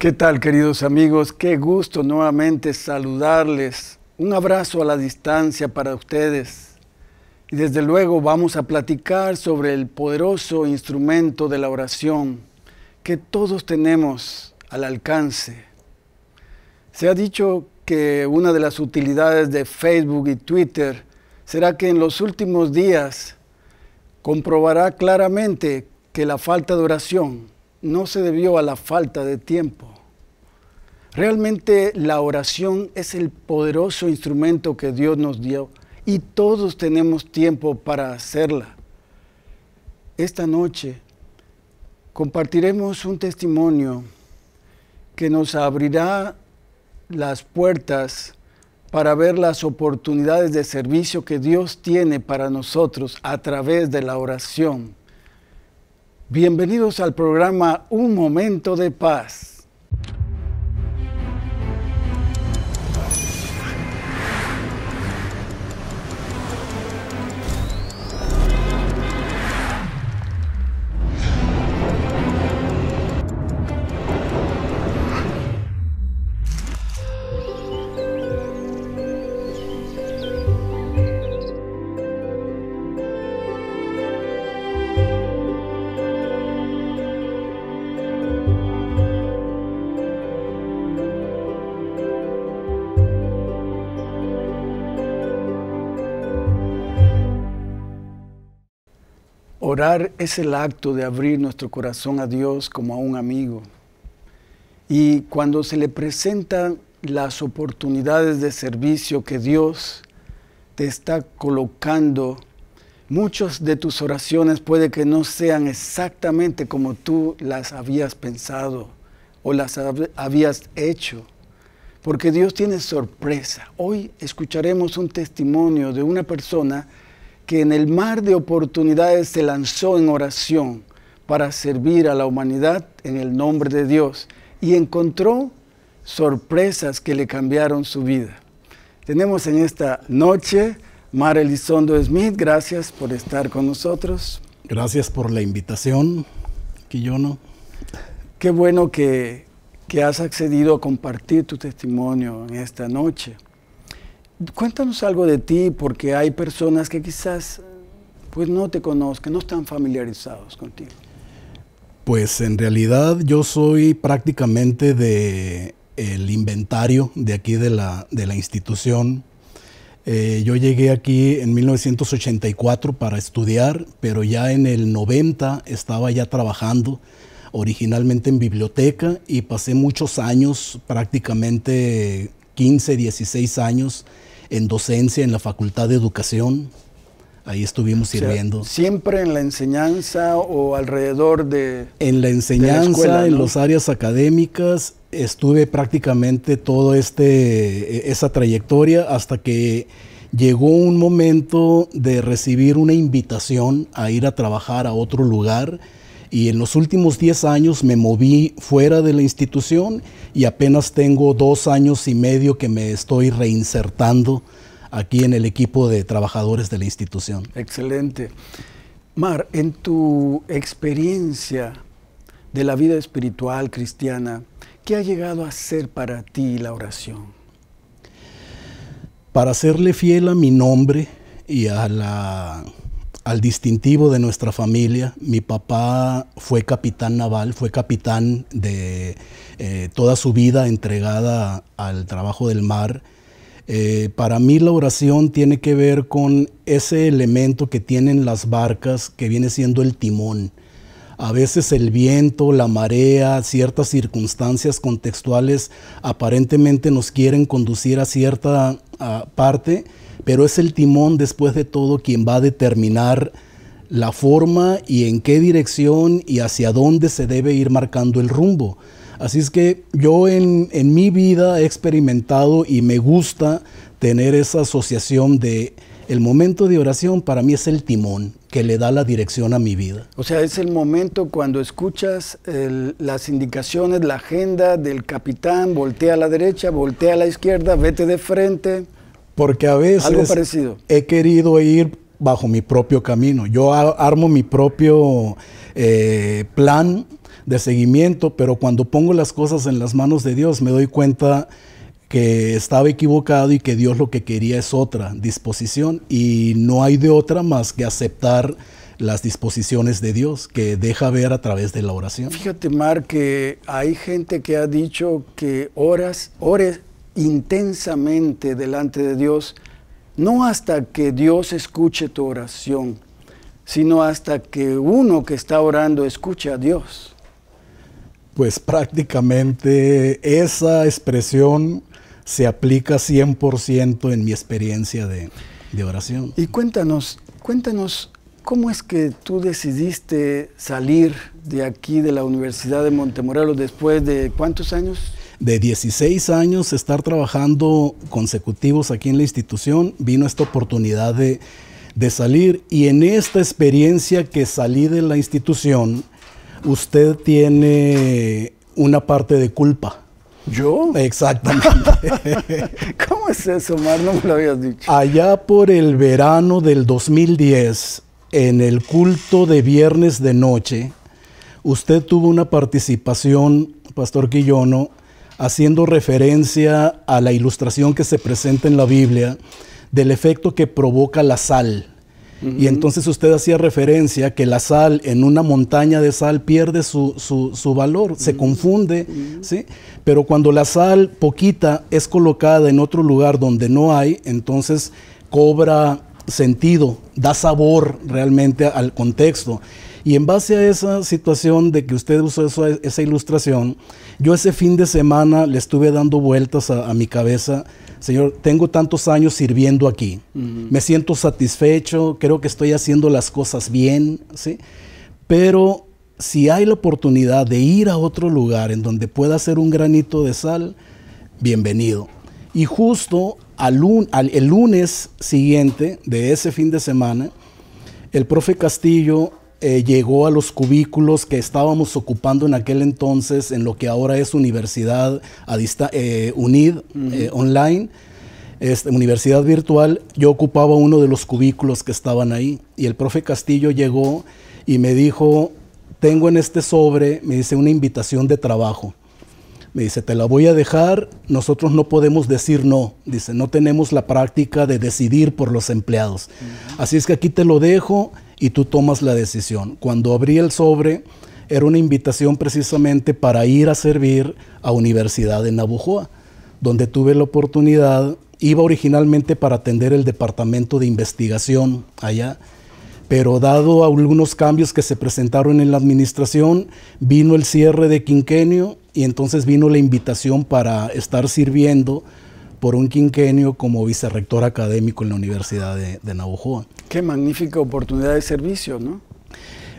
¿Qué tal queridos amigos? Qué gusto nuevamente saludarles. Un abrazo a la distancia para ustedes. Y desde luego vamos a platicar sobre el poderoso instrumento de la oración que todos tenemos al alcance. Se ha dicho que una de las utilidades de Facebook y Twitter será que en los últimos días comprobará claramente que la falta de oración no se debió a la falta de tiempo. Realmente la oración es el poderoso instrumento que Dios nos dio y todos tenemos tiempo para hacerla. Esta noche compartiremos un testimonio que nos abrirá las puertas para ver las oportunidades de servicio que Dios tiene para nosotros a través de la oración. Bienvenidos al programa Un Momento de Paz. Orar es el acto de abrir nuestro corazón a Dios como a un amigo. Y cuando se le presentan las oportunidades de servicio que Dios te está colocando, muchas de tus oraciones puede que no sean exactamente como tú las habías pensado o las habías hecho. Porque Dios tiene sorpresa. Hoy escucharemos un testimonio de una persona que en el mar de oportunidades se lanzó en oración para servir a la humanidad en el nombre de Dios y encontró sorpresas que le cambiaron su vida. Tenemos en esta noche Mar Elizondo Smith, gracias por estar con nosotros. Gracias por la invitación, Quillono. Qué bueno que, que has accedido a compartir tu testimonio en esta noche. Cuéntanos algo de ti, porque hay personas que quizás pues no te conozcan, no están familiarizados contigo. Pues en realidad yo soy prácticamente del inventario de aquí de la, institución. Eh, yo llegué aquí en 1984 para estudiar, pero ya en el 90 estaba ya trabajando originalmente en biblioteca y pasé muchos años, prácticamente 15, 16 años, en docencia en la Facultad de Educación. Ahí estuvimos sirviendo. ¿Siempre en la enseñanza o alrededor de.? En la enseñanza, en las áreas académicas, estuve prácticamente toda este, e, esa trayectoria hasta que llegó un momento de recibir una invitación a ir a trabajar a otro lugar y en los últimos 10 años me moví fuera de la institución y apenas tengo dos años y medio que me estoy reinsertando aquí en el equipo de trabajadores de la institución. Excelente. Mar, en tu experiencia de la vida espiritual cristiana, ¿qué ha llegado a ser para ti la oración? Para serle fiel a mi nombre y a la al distintivo de nuestra familia. Mi papá fue capitán naval, fue capitán de eh, toda su vida entregada al trabajo del mar. Eh, para mí la oración tiene que ver con ese elemento que tienen las barcas, que viene siendo el timón. A veces el viento, la marea, ciertas circunstancias contextuales aparentemente nos quieren conducir a cierta parte, pero es el timón después de todo quien va a determinar la forma y en qué dirección y hacia dónde se debe ir marcando el rumbo. Así es que yo en, mi vida he experimentado y me gusta tener esa asociación de el momento de oración para mí es el timón que le da la dirección a mi vida. O sea, es el momento cuando escuchas las indicaciones, la agenda del capitán, voltea a la derecha, voltea a la izquierda, vete de frente. Porque a veces he querido ir bajo mi propio camino. Yo armo mi propio eh, plan de seguimiento, pero cuando pongo las cosas en las manos de Dios me doy cuenta que estaba equivocado y que Dios lo que quería es otra disposición y no hay de otra más que aceptar las disposiciones de Dios que deja ver a través de la oración. Fíjate, Mar, que hay gente que ha dicho que horas, ores, intensamente delante de Dios, no hasta que Dios escuche tu oración, sino hasta que uno que está orando escuche a Dios. Pues prácticamente esa expresión se aplica 100% en mi experiencia de, oración. Y cuéntanos, cuéntanos, ¿cómo es que tú decidiste salir de aquí, de la Universidad de Montemorelo, después de cuántos años? de 16 años estar trabajando consecutivos aquí en la institución, vino esta oportunidad de, de salir y en esta experiencia que salí de la institución, usted tiene una parte de culpa. ¿Yo? Exactamente. ¿Cómo es eso, Mar? No me lo habías dicho. Allá por el verano del 2010, en el culto de viernes de noche, usted tuvo una participación, Pastor Quillono, haciendo referencia a la ilustración que se presenta en la Biblia del efecto que provoca la sal. Y entonces usted hacía referencia que la sal en una montaña de sal pierde su, valor, se confunde, ¿sí? Pero cuando la sal poquita es colocada en otro lugar donde no hay, entonces cobra sentido, da sabor realmente al contexto. Y en base a esa situación de que usted usó esa ilustración, yo ese fin de semana le estuve dando vueltas a, mi cabeza, Señor, tengo tantos años sirviendo aquí, me siento satisfecho, creo que estoy haciendo las cosas bien, ¿sí? Pero si hay la oportunidad de ir a otro lugar en donde pueda hacer un granito de sal, bienvenido. Y justo al, el lunes siguiente de ese fin de semana, el profe Castillo eh, llegó a los cubículos que estábamos ocupando en aquel entonces en lo que ahora es Universidad eh, UNID eh, online, este, Universidad Virtual, yo ocupaba uno de los cubículos que estaban ahí y el profe Castillo llegó y me dijo, tengo en este sobre, me dice, una invitación de trabajo. Me dice, te la voy a dejar, nosotros no podemos decir no. Dice, no tenemos la práctica de decidir por los empleados. Así es que aquí te lo dejo y tú tomas la decisión. Cuando abrí el sobre, era una invitación precisamente para ir a servir a Universidad de Nabujoa, donde tuve la oportunidad, iba originalmente para atender el departamento de investigación allá, pero dado algunos cambios que se presentaron en la administración, vino el cierre de quinquenio y entonces vino la invitación para estar sirviendo por un quinquenio como vicerrector académico en la Universidad de, de Navojoa. Qué magnífica oportunidad de servicio, ¿no?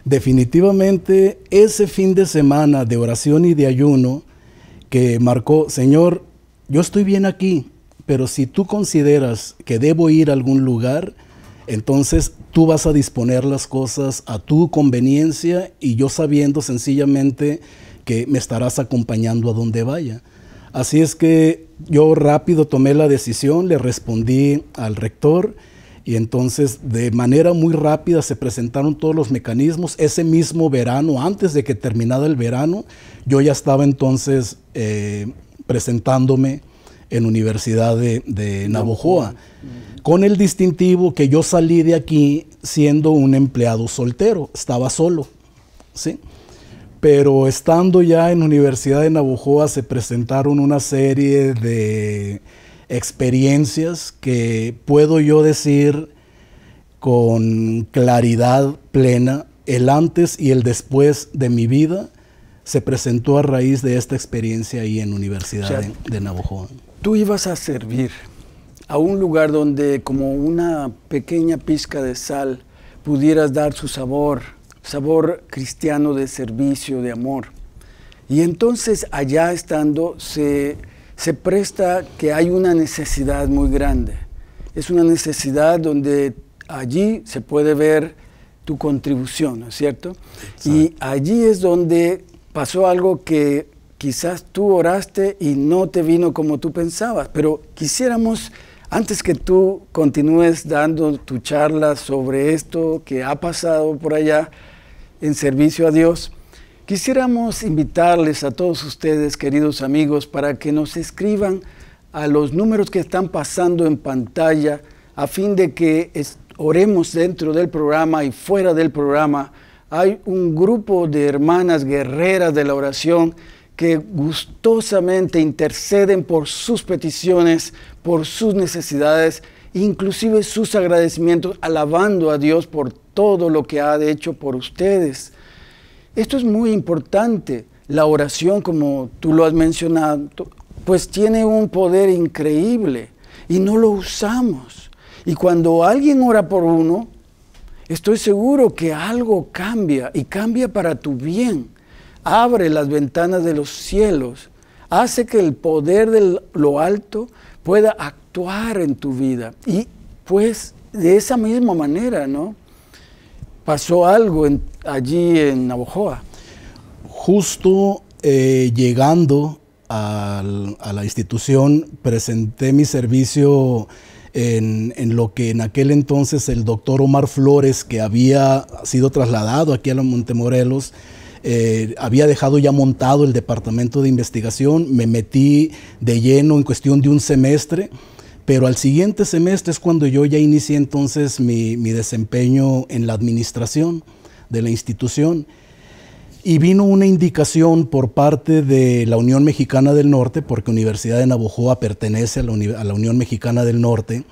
Definitivamente ese fin de semana de oración y de ayuno que marcó, Señor, yo estoy bien aquí, pero si tú consideras que debo ir a algún lugar, entonces tú vas a disponer las cosas a tu conveniencia y yo sabiendo sencillamente que me estarás acompañando a donde vaya. Así es que yo rápido tomé la decisión, le respondí al rector y entonces de manera muy rápida se presentaron todos los mecanismos. Ese mismo verano, antes de que terminara el verano, yo ya estaba entonces eh, presentándome en Universidad de, de Navojoa, con el distintivo que yo salí de aquí siendo un empleado soltero, estaba solo. ¿sí? pero estando ya en Universidad de Navojoa se presentaron una serie de experiencias que puedo yo decir con claridad plena, el antes y el después de mi vida se presentó a raíz de esta experiencia ahí en Universidad de, de Tú ibas a servir a un lugar donde como una pequeña pizca de sal pudieras dar su sabor sabor cristiano de servicio, de amor. Y entonces allá estando se, presta que hay una necesidad muy grande. Es una necesidad donde allí se puede ver tu contribución, ¿no es cierto? Y allí es donde pasó algo que quizás tú oraste y no te vino como tú pensabas, pero quisiéramos, antes que tú continúes dando tu charla sobre esto que ha pasado por allá, en servicio a Dios, quisiéramos invitarles a todos ustedes, queridos amigos, para que nos escriban a los números que están pasando en pantalla a fin de que oremos dentro del programa y fuera del programa. Hay un grupo de hermanas guerreras de la oración que gustosamente interceden por sus peticiones, por sus necesidades inclusive sus agradecimientos, alabando a Dios por todo lo que ha hecho por ustedes. Esto es muy importante. La oración, como tú lo has mencionado, pues tiene un poder increíble y no lo usamos. Y cuando alguien ora por uno, estoy seguro que algo cambia y cambia para tu bien. Abre las ventanas de los cielos, hace que el poder de lo alto pueda actuar en tu vida. Y pues de esa misma manera, ¿no? Pasó algo allí en Navojoa. Justo eh, llegando a, la institución, presenté mi servicio en, lo que en aquel entonces el doctor Omar Flores, que había sido trasladado aquí a los Montemorelos, eh, había dejado ya montado el departamento de investigación, me metí de lleno en cuestión de un semestre. Pero al siguiente semestre es cuando yo ya inicié entonces mi, desempeño en la administración de la institución y vino una indicación por parte de la Unión Mexicana del Norte, porque Universidad de Navojoa pertenece a la, Unión Mexicana del Norte,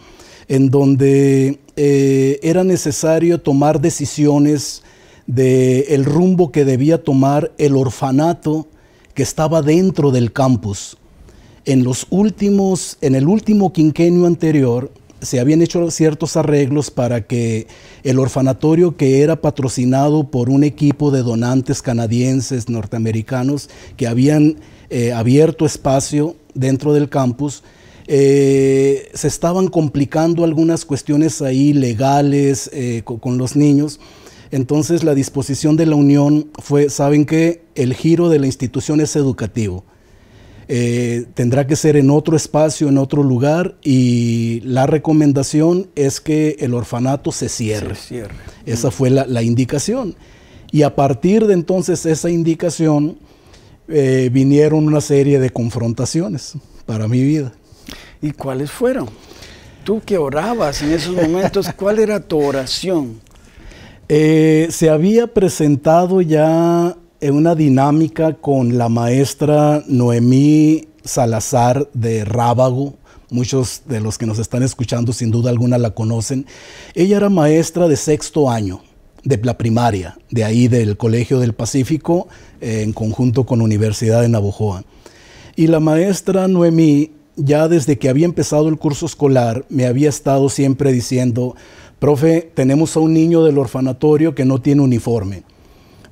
en donde eh, era necesario tomar decisiones del el rumbo que debía tomar el orfanato que estaba dentro del campus en los últimos, en el último quinquenio anterior, se habían hecho ciertos arreglos para que el orfanatorio que era patrocinado por un equipo de donantes canadienses, norteamericanos, que habían eh, abierto espacio dentro del campus, eh, se estaban complicando algunas cuestiones ahí legales eh, con, con los niños. Entonces la disposición de la Unión fue, ¿saben qué? El giro de la institución es educativo. Eh, tendrá que ser en otro espacio, en otro lugar y la recomendación es que el orfanato se cierre. Esa fue la, indicación. Y a partir de entonces esa indicación eh, vinieron una serie de confrontaciones para mi vida. ¿Y cuáles fueron? Tú que orabas en esos momentos, ¿cuál era tu oración? Eh, se había presentado ya en una dinámica con la maestra Noemí Salazar de Rábago. Muchos de los que nos están escuchando sin duda alguna la conocen. Ella era maestra de sexto año de la primaria, de ahí del Colegio del Pacífico, eh, en conjunto con Universidad de Navojoa. Y la maestra Noemí, ya desde que había empezado el curso escolar, me había estado siempre diciendo, profe, tenemos a un niño del orfanatorio que no tiene uniforme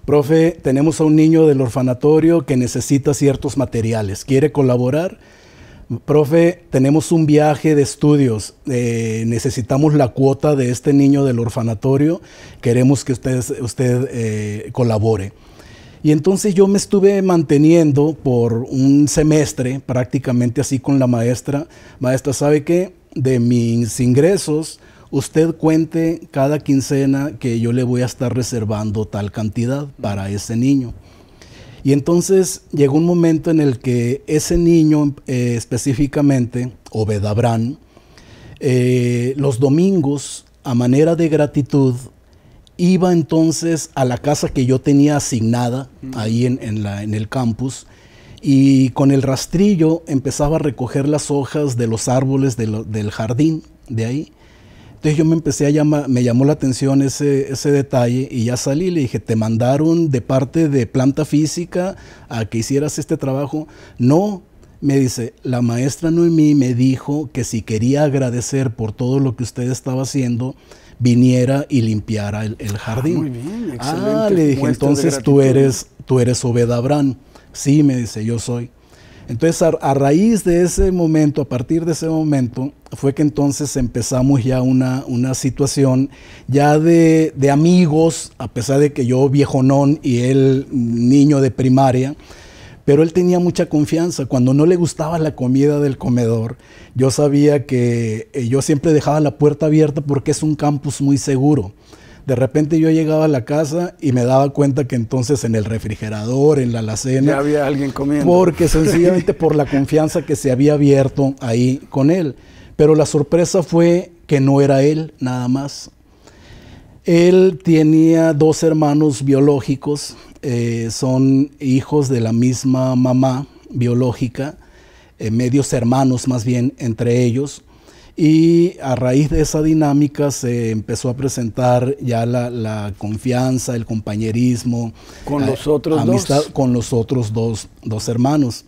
profe, tenemos a un niño del orfanatorio que necesita ciertos materiales, quiere colaborar. Profe, tenemos un viaje de estudios, eh, necesitamos la cuota de este niño del orfanatorio, queremos que usted, usted eh, colabore. Y entonces yo me estuve manteniendo por un semestre prácticamente así con la maestra. Maestra, ¿sabe qué? De mis ingresos, usted cuente cada quincena que yo le voy a estar reservando tal cantidad para ese niño. Y entonces llegó un momento en el que ese niño eh, específicamente, Obedabrán, eh, los domingos, a manera de gratitud, iba entonces a la casa que yo tenía asignada mm. ahí en, el campus y con el rastrillo empezaba a recoger las hojas de los árboles del jardín de ahí entonces yo me empecé a llamar, me llamó la atención ese, ese detalle y ya salí, le dije, te mandaron de parte de planta física a que hicieras este trabajo. No, me dice, la maestra Noemí me dijo que si quería agradecer por todo lo que usted estaba haciendo, viniera y limpiara el, ah, jardín. muy bien, ah, excelente. le dije, entonces tú eres, tú eres Obed Abraham. Sí, me dice, yo soy. Entonces, a, raíz de ese momento, a partir de ese momento, fue que entonces empezamos ya una, situación ya de, amigos, a pesar de que yo viejonón y él niño de primaria, pero él tenía mucha confianza. Cuando no le gustaba la comida del comedor, yo sabía que eh, yo siempre dejaba la puerta abierta porque es un campus muy seguro. De repente yo llegaba a la casa y me daba cuenta que entonces en el refrigerador, en la alacena... Ya había alguien comiendo. Porque sencillamente por la confianza que se había abierto ahí con él. Pero la sorpresa fue que no era él nada más. Él tenía dos hermanos biológicos, eh, son hijos de la misma mamá biológica, eh, medios hermanos más bien entre ellos. Y a raíz de esa dinámica se empezó a presentar ya la, confianza, el compañerismo. Con los otros dos. Con los otros dos, hermanos.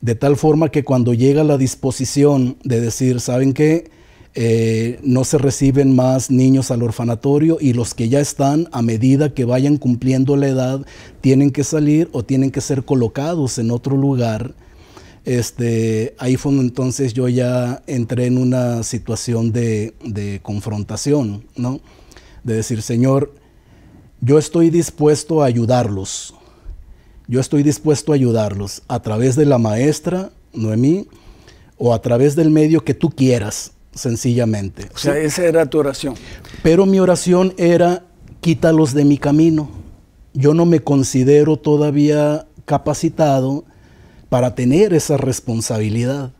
De tal forma que cuando llega la disposición de decir, ¿saben qué? Eh, no se reciben más niños al orfanatorio y los que ya están, a medida que vayan cumpliendo la edad, tienen que salir o tienen que ser colocados en otro lugar este, ahí fue entonces yo ya entré en una situación de, confrontación, ¿no? De decir, Señor, yo estoy dispuesto a ayudarlos. Yo estoy dispuesto a ayudarlos a través de la maestra, Noemí, o a través del medio que tú quieras, sencillamente. O sea, esa era tu oración. Pero mi oración era, quítalos de mi camino. Yo no me considero todavía capacitado para tener esa responsabilidad.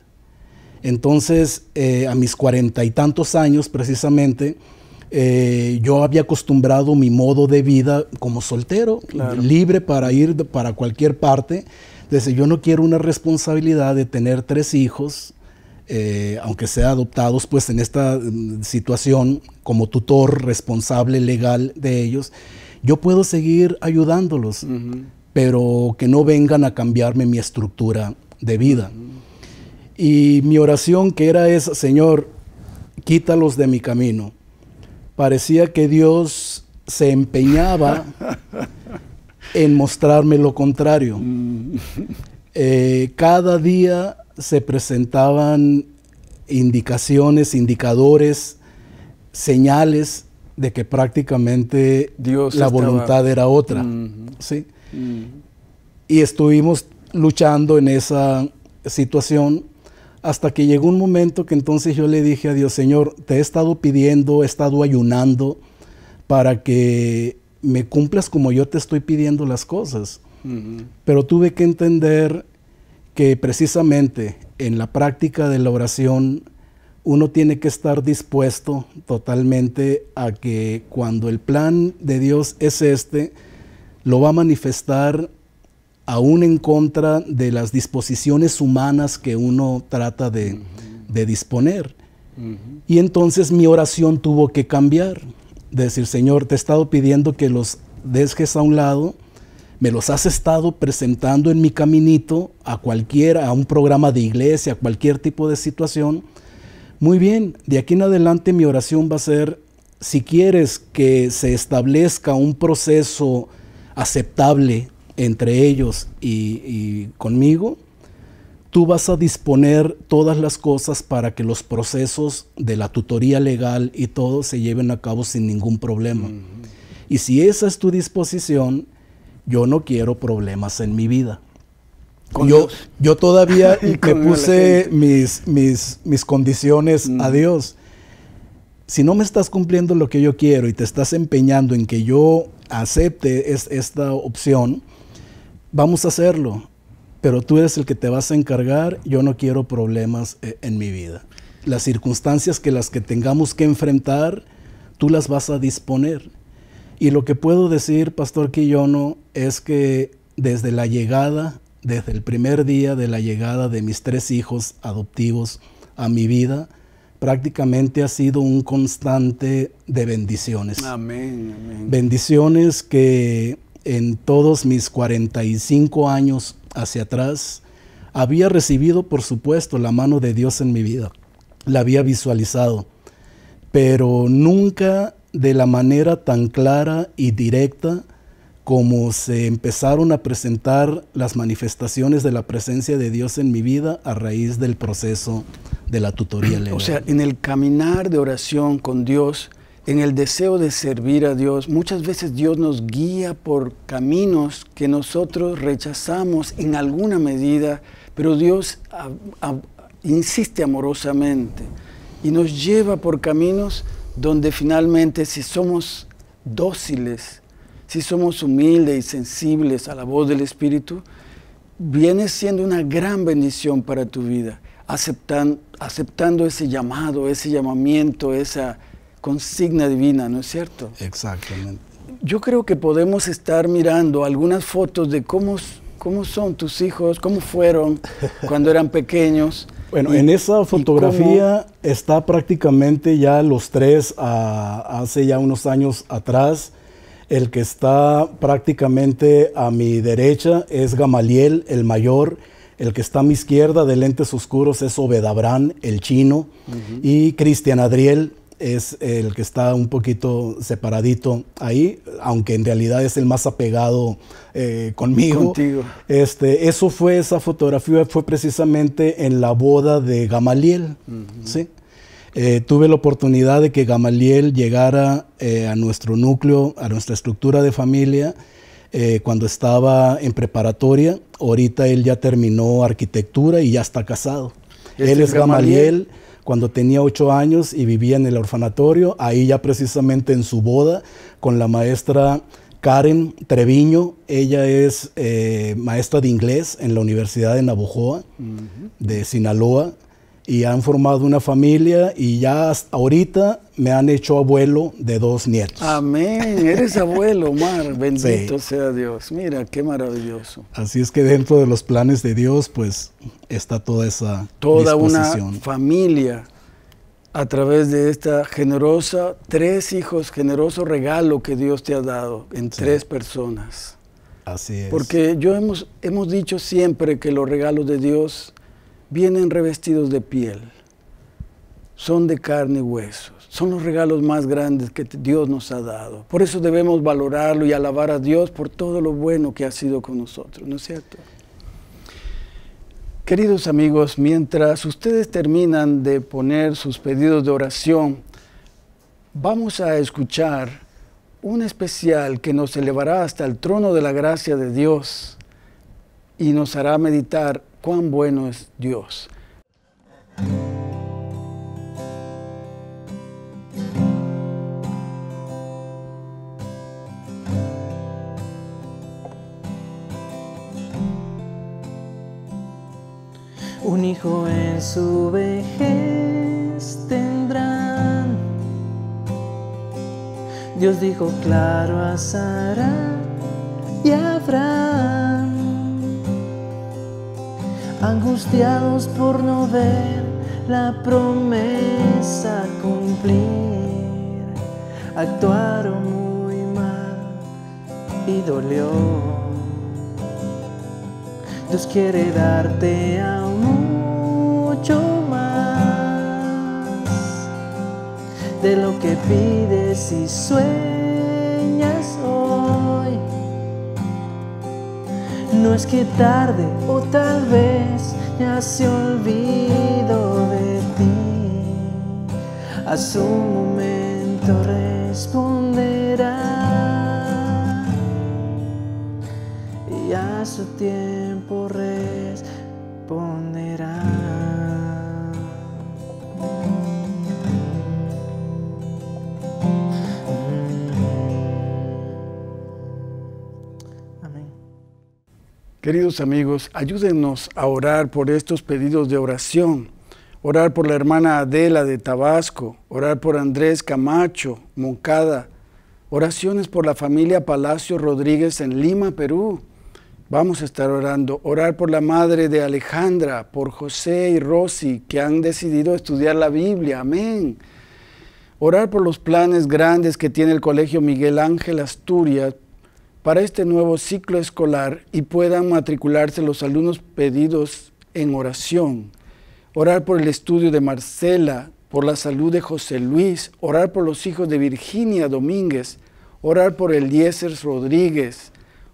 Entonces, eh, a mis cuarenta y tantos años precisamente, eh, yo había acostumbrado mi modo de vida como soltero, libre para ir para cualquier parte. Entonces, yo no quiero una responsabilidad de tener tres hijos, eh, aunque sean adoptados, pues en esta mm, situación como tutor responsable legal de ellos, yo puedo seguir ayudándolos pero que no vengan a cambiarme mi estructura de vida. Y mi oración que era es, Señor, quítalos de mi camino. Parecía que Dios se empeñaba en mostrarme lo contrario. Mm. Eh, cada día se presentaban indicaciones, indicadores, señales de que prácticamente la voluntad era otra. ¿sí? Y estuvimos luchando en esa situación hasta que llegó un momento que entonces yo le dije a Dios, Señor, te he estado pidiendo, he estado ayunando para que me cumplas como yo te estoy pidiendo las cosas. Pero tuve que entender que precisamente en la práctica de la oración uno tiene que estar dispuesto totalmente a que cuando el plan de Dios es este, lo va a manifestar aún en contra de las disposiciones humanas que uno trata de, disponer. Y entonces mi oración tuvo que cambiar, decir, Señor, te he estado pidiendo que los dejes a un lado, me los has estado presentando en mi caminito a cualquiera, a un programa de iglesia, a cualquier tipo de situación. Muy bien, de aquí en adelante mi oración va a ser, si quieres que se establezca un proceso aceptable entre ellos y, conmigo, tú vas a disponer todas las cosas para que los procesos de la tutoría legal y todo se lleven a cabo sin ningún problema. Y si esa es tu disposición, yo no quiero problemas en mi vida. yo, yo todavía me puse mis, mis, mis, condiciones a mm. Dios. Si no me estás cumpliendo lo que yo quiero y te estás empeñando en que yo acepte es, esta opción, vamos a hacerlo, pero tú eres el que te vas a encargar, yo no quiero problemas eh, en mi vida. Las circunstancias que las que tengamos que enfrentar, tú las vas a disponer. Y lo que puedo decir, Pastor Quillono, es que desde la llegada, desde el primer día de la llegada de mis tres hijos adoptivos a mi vida, prácticamente ha sido un constante de bendiciones. Bendiciones que en todos mis 45 años hacia atrás había recibido, por supuesto, la mano de Dios en mi vida. La había visualizado, pero nunca de la manera tan clara y directa como se empezaron a presentar las manifestaciones de la presencia de Dios en mi vida a raíz del proceso de la tutoría legal. O sea, en el caminar de oración con Dios, en el deseo de servir a Dios, muchas veces Dios nos guía por caminos que nosotros rechazamos en alguna medida, pero Dios insiste amorosamente y nos lleva por caminos donde finalmente si somos dóciles, si somos humildes y sensibles a la voz del Espíritu, viene siendo una gran bendición para tu vida, aceptan, aceptando ese llamado, ese llamamiento, esa consigna divina, ¿no es cierto? Exactamente. Yo creo que podemos estar mirando algunas fotos de cómo, cómo son tus hijos, cómo fueron cuando eran pequeños. Bueno, en esa fotografía está prácticamente ya los tres hace ya unos años atrás el que está prácticamente a mi derecha es Gamaliel, el mayor. El que está a mi izquierda de lentes oscuros es Obedabrán, el chino. Y Cristian Adriel es el que está un poquito separadito ahí, aunque en realidad es el más apegado eh, conmigo. Contigo. Este, eso fue, esa fotografía fue precisamente en la boda de Gamaliel. ¿sí? Eh, tuve la oportunidad de que Gamaliel llegara eh, a nuestro núcleo, a nuestra estructura de familia, eh, cuando estaba en preparatoria. Ahorita él ya terminó arquitectura y ya está casado. él es Gamaliel? cuando tenía ocho años y vivía en el orfanatorio, ahí ya precisamente en su boda con la maestra Karen Treviño, ella es maestra de inglés en la Universidad de Navojoa, de Sinaloa y han formado una familia y ya ahorita me han hecho abuelo de dos nietos. Amén, eres abuelo, Omar, bendito sea Dios. Mira, qué maravilloso. Así es que dentro de los planes de Dios, pues está toda esa toda una familia a través de esta generosa, tres hijos, generoso regalo que Dios te ha dado en tres personas. Así es. Porque yo hemos, hemos dicho siempre que los regalos de Dios vienen revestidos de piel, son de carne y huesos, son los regalos más grandes que Dios nos ha dado. Por eso debemos valorarlo y alabar a Dios por todo lo bueno que ha sido con nosotros, ¿no es cierto? Queridos amigos, mientras ustedes terminan de poner sus pedidos de oración, vamos a escuchar un especial que nos elevará hasta el trono de la gracia de Dios y nos hará meditar cuán bueno es Dios. Un hijo en su vejez tendrán. Dios dijo claro a Sara y a Abraham angustiados por no ver la promesa cumplir, actuaron muy mal y dolió. Dios quiere darte aún mucho más de lo que pides y sueñas. no es que tarde o tal vez ya se olvido de ti. A su momento responderá y a su tiempo Queridos amigos, ayúdenos a orar por estos pedidos de oración, orar por la hermana Adela de Tabasco, orar por Andrés Camacho, Moncada, oraciones por la familia Palacio Rodríguez en Lima, Perú. Vamos a estar orando, orar por la madre de Alejandra, por José y Rosy, que han decidido estudiar la Biblia. Amén. Orar por los planes grandes que tiene el Colegio Miguel Ángel Asturias para este nuevo ciclo escolar y puedan matricularse los alumnos pedidos en oración. Orar por el estudio de Marcela, por la salud de José Luis, orar por los hijos de Virginia Domínguez, orar por Eliezer Rodríguez,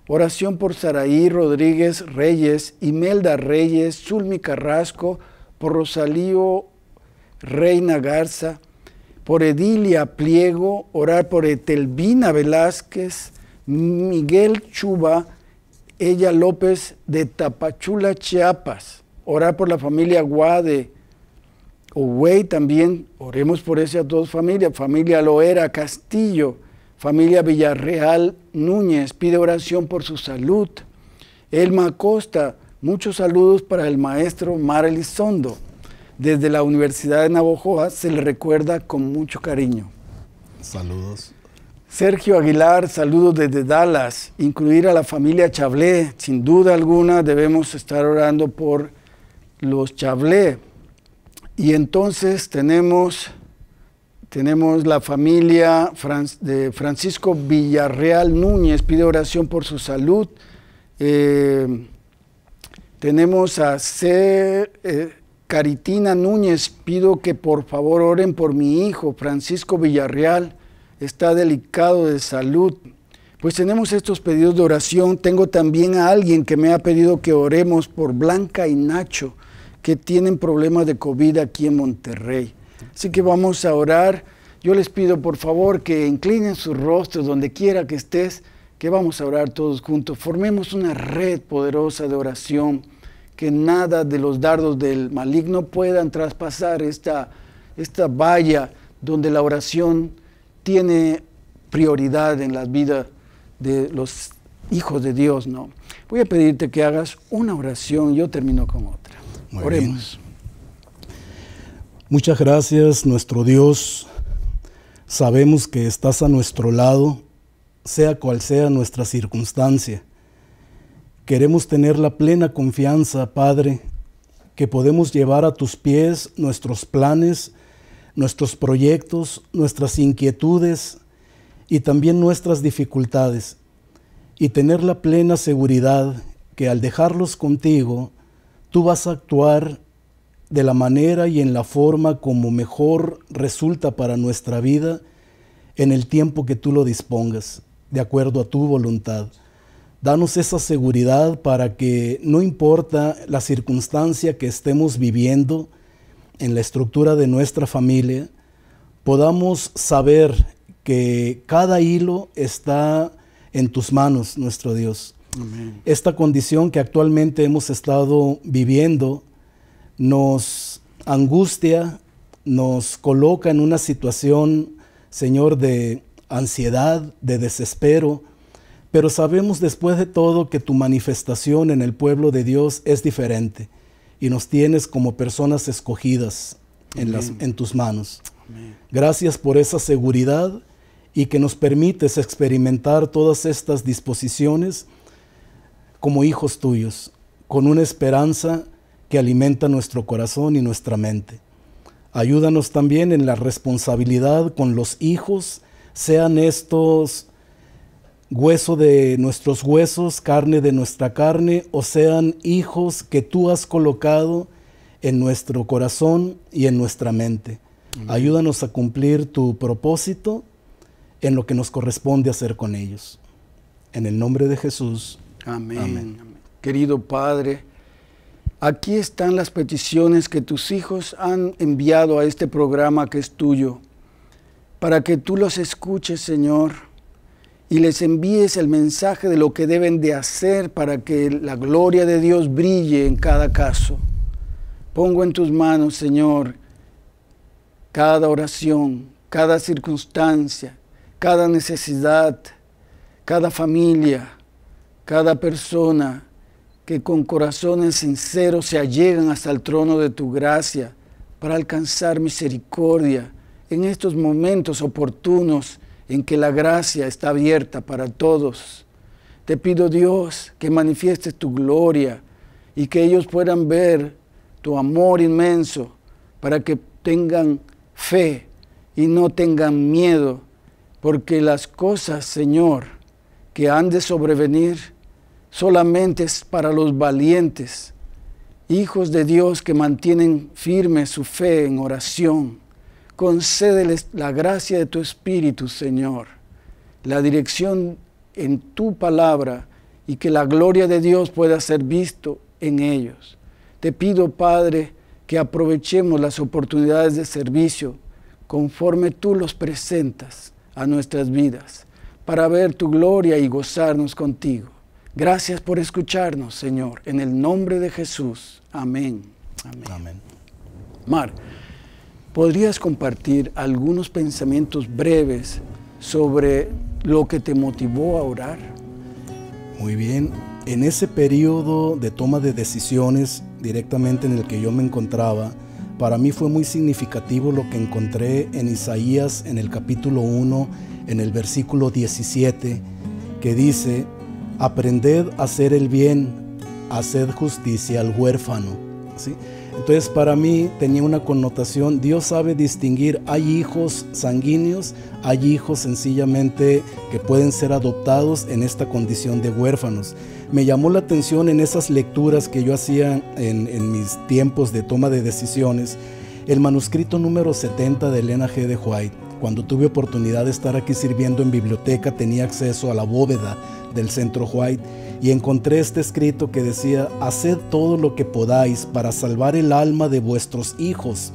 oración por Saraí Rodríguez Reyes, Imelda Reyes, Zulmi Carrasco, por Rosalío Reina Garza, por Edilia Pliego, orar por Etelvina Velázquez, Miguel Chuba, Ella López de Tapachula, Chiapas. Orar por la familia Guade. Owey también, oremos por esas dos familias, familia Loera Castillo, familia Villarreal Núñez, pide oración por su salud. Elma Acosta, muchos saludos para el maestro Mar Elizondo. Desde la Universidad de Navojoa se le recuerda con mucho cariño. Saludos. Sergio Aguilar, saludos desde Dallas. Incluir a la familia Chablé. Sin duda alguna debemos estar orando por los Chablé. Y entonces tenemos, tenemos la familia de Francisco Villarreal Núñez, Pido oración por su salud. Eh, tenemos a C. Eh, Caritina Núñez, pido que por favor oren por mi hijo, Francisco Villarreal está delicado de salud, pues tenemos estos pedidos de oración. Tengo también a alguien que me ha pedido que oremos por Blanca y Nacho, que tienen problemas de COVID aquí en Monterrey. Así que vamos a orar. Yo les pido por favor que inclinen sus rostros donde quiera que estés, que vamos a orar todos juntos. Formemos una red poderosa de oración, que nada de los dardos del maligno puedan traspasar esta, esta valla donde la oración tiene prioridad en la vida de los hijos de Dios, ¿no? Voy a pedirte que hagas una oración, yo termino con otra. Oremos. Muchas gracias, nuestro Dios. Sabemos que estás a nuestro lado, sea cual sea nuestra circunstancia. Queremos tener la plena confianza, Padre, que podemos llevar a tus pies nuestros planes, nuestros proyectos, nuestras inquietudes y también nuestras dificultades, y tener la plena seguridad que al dejarlos contigo, tú vas a actuar de la manera y en la forma como mejor resulta para nuestra vida en el tiempo que tú lo dispongas, de acuerdo a tu voluntad. Danos esa seguridad para que no importa la circunstancia que estemos viviendo, en la estructura de nuestra familia, podamos saber que cada hilo está en tus manos, nuestro Dios. Esta condición que actualmente hemos estado viviendo nos angustia, nos coloca en una situación, Señor, de ansiedad, de desespero, pero sabemos después de todo que tu manifestación en el pueblo de Dios es diferente y nos tienes como personas escogidas en, tus manos. Gracias por esa seguridad y que nos permites experimentar todas estas disposiciones como hijos tuyos, con una esperanza que alimenta nuestro corazón y nuestra mente. Ayúdanos también en la responsabilidad con los hijos, sean estos hueso de nuestros huesos, carne de nuestra carne, o sean hijos que tú has colocado en nuestro corazón y en nuestra mente. Ayúdanos a cumplir tu propósito en lo que nos corresponde hacer con ellos. En el nombre de Jesús. Amén. Querido Padre, aquí están las peticiones que tus hijos han enviado a este programa que es tuyo, para que tú los escuches, Señor y les envíes el mensaje de lo que deben de hacer para que la gloria de Dios brille en cada caso. Pongo en tus manos, Señor, cada oración, cada circunstancia, cada necesidad, cada familia, cada persona que con corazones sinceros se allegan hasta el trono de tu gracia para alcanzar misericordia en estos momentos oportunos en que la gracia está abierta para todos. Te pido Dios que manifiestes tu gloria y que ellos puedan ver tu amor inmenso para que tengan fe y no tengan miedo, porque las cosas, Señor, que han de sobrevenir solamente es para los valientes, hijos de Dios que mantienen firme su fe en oración Concede la gracia de tu Espíritu, Señor, la dirección en tu palabra y que la gloria de Dios pueda ser visto en ellos. Te pido, Padre, que aprovechemos las oportunidades de servicio conforme tú los presentas a nuestras vidas, para ver tu gloria y gozarnos contigo. Gracias por escucharnos, Señor, en el nombre de Jesús. Amén. Amén. Amén. Mar, ¿Podrías compartir algunos pensamientos breves sobre lo que te motivó a orar? Muy bien, en ese periodo de toma de decisiones directamente en el que yo me encontraba, para mí fue muy significativo lo que encontré en Isaías en el capítulo 1, en el versículo 17, que dice, aprended a hacer el bien, haced justicia al huérfano. ¿Sí? Entonces para mí tenía una connotación, Dios sabe distinguir, hay hijos sanguíneos, hay hijos sencillamente que pueden ser adoptados en esta condición de huérfanos. Me llamó la atención en esas lecturas que yo hacía en, mis tiempos de toma de decisiones, el manuscrito número 70 de Elena G. de White. Cuando tuve oportunidad de estar aquí sirviendo en biblioteca tenía acceso a la bóveda del Centro White y encontré este escrito que decía, haced todo lo que podáis para salvar el alma de vuestros hijos,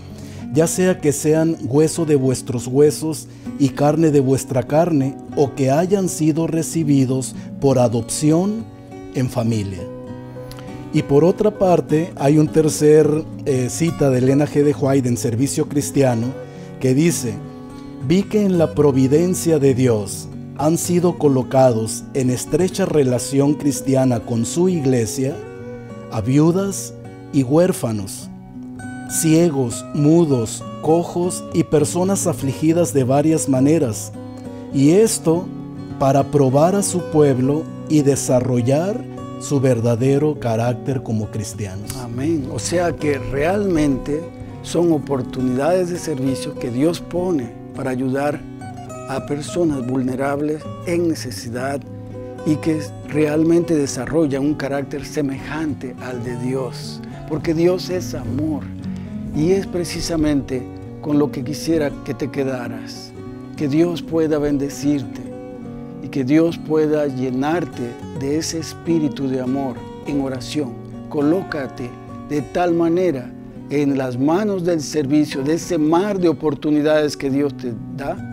ya sea que sean hueso de vuestros huesos y carne de vuestra carne, o que hayan sido recibidos por adopción en familia. Y por otra parte, hay un tercer eh, cita de Elena G. de White en Servicio Cristiano que dice, vi que en la providencia de Dios, han sido colocados en estrecha relación cristiana con su iglesia a viudas y huérfanos, ciegos, mudos, cojos y personas afligidas de varias maneras, y esto para probar a su pueblo y desarrollar su verdadero carácter como cristianos. Amén. O sea que realmente son oportunidades de servicio que Dios pone para ayudar a personas vulnerables en necesidad y que realmente desarrollan un carácter semejante al de Dios, porque Dios es amor y es precisamente con lo que quisiera que te quedaras, que Dios pueda bendecirte y que Dios pueda llenarte de ese espíritu de amor en oración. Colócate de tal manera en las manos del servicio, de ese mar de oportunidades que Dios te da,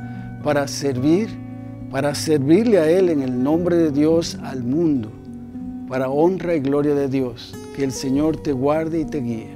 para servir, para servirle a Él en el nombre de Dios al mundo, para honra y gloria de Dios. Que el Señor te guarde y te guíe.